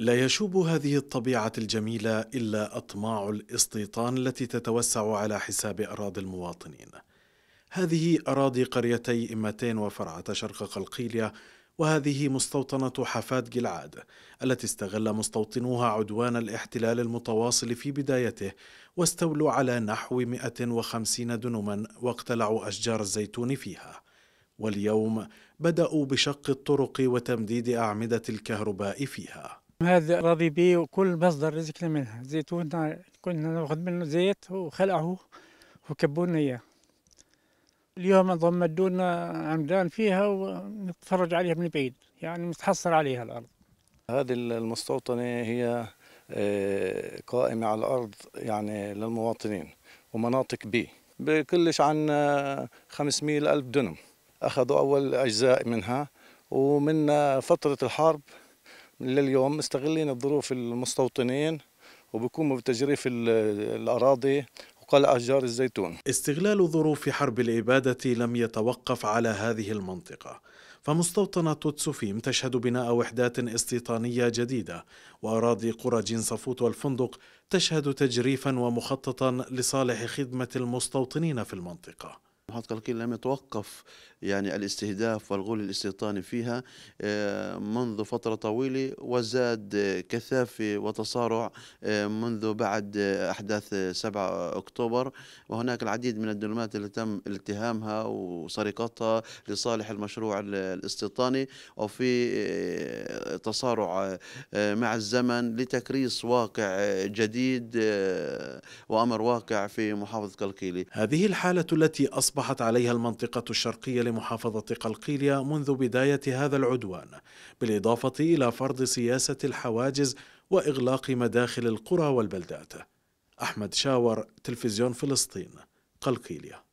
لا يشوب هذه الطبيعة الجميلة إلا أطماع الاستيطان التي تتوسع على حساب أراضي المواطنين. هذه أراضي قريتي إمتين وفرعة شرق قلقيلية وهذه مستوطنة حفاد جلعاد التي استغل مستوطنوها عدوان الاحتلال المتواصل في بدايته واستولوا على نحو 150 دنما واقتلعوا أشجار الزيتون فيها واليوم بدأوا بشق الطرق وتمديد أعمدة الكهرباء فيها هذا راضي به وكل مصدر رزقنا منها زيتون كنا ناخذ منه زيت وخلعه وكبونا اياه اليوم ضمدونا عمدان فيها ونتفرج عليها من بعيد يعني متحصر عليها الارض هذه المستوطنه هي آه، قائمه على الارض يعني للمواطنين ومناطق بي بكلش عن 500 آه، ألف دنم أخذوا أول أجزاء منها ومن آه، فترة الحرب لليوم مستغلين الظروف المستوطنين وبيقوموا بتجريف الأراضي وقلع أشجار الزيتون استغلال ظروف حرب الإبادة لم يتوقف على هذه المنطقة فمستوطنة توتسوفيم تشهد بناء وحدات استيطانية جديدة وأراضي قرى جنصفوت والفندق تشهد تجريفا ومخططا لصالح خدمة المستوطنين في المنطقة محطة قلقيل لم يتوقف يعني الاستهداف والغول الاستيطاني فيها آه، منذ فترة طويلة وزاد كثافة وتصارع آه، منذ بعد آه، أحداث 7 أكتوبر وهناك العديد من الدبلومات التي تم التهامها وسرقتها لصالح المشروع الاستيطاني وفي تصارع مع الزمن لتكريس واقع جديد وأمر واقع في محافظة قلقيلة هذه الحالة التي أصبحت أصبحت عليها المنطقة الشرقية لمحافظة قلقيلية منذ بداية هذا العدوان بالإضافة إلى فرض سياسة الحواجز وإغلاق مداخل القرى والبلدات أحمد شاور تلفزيون فلسطين قلقيلية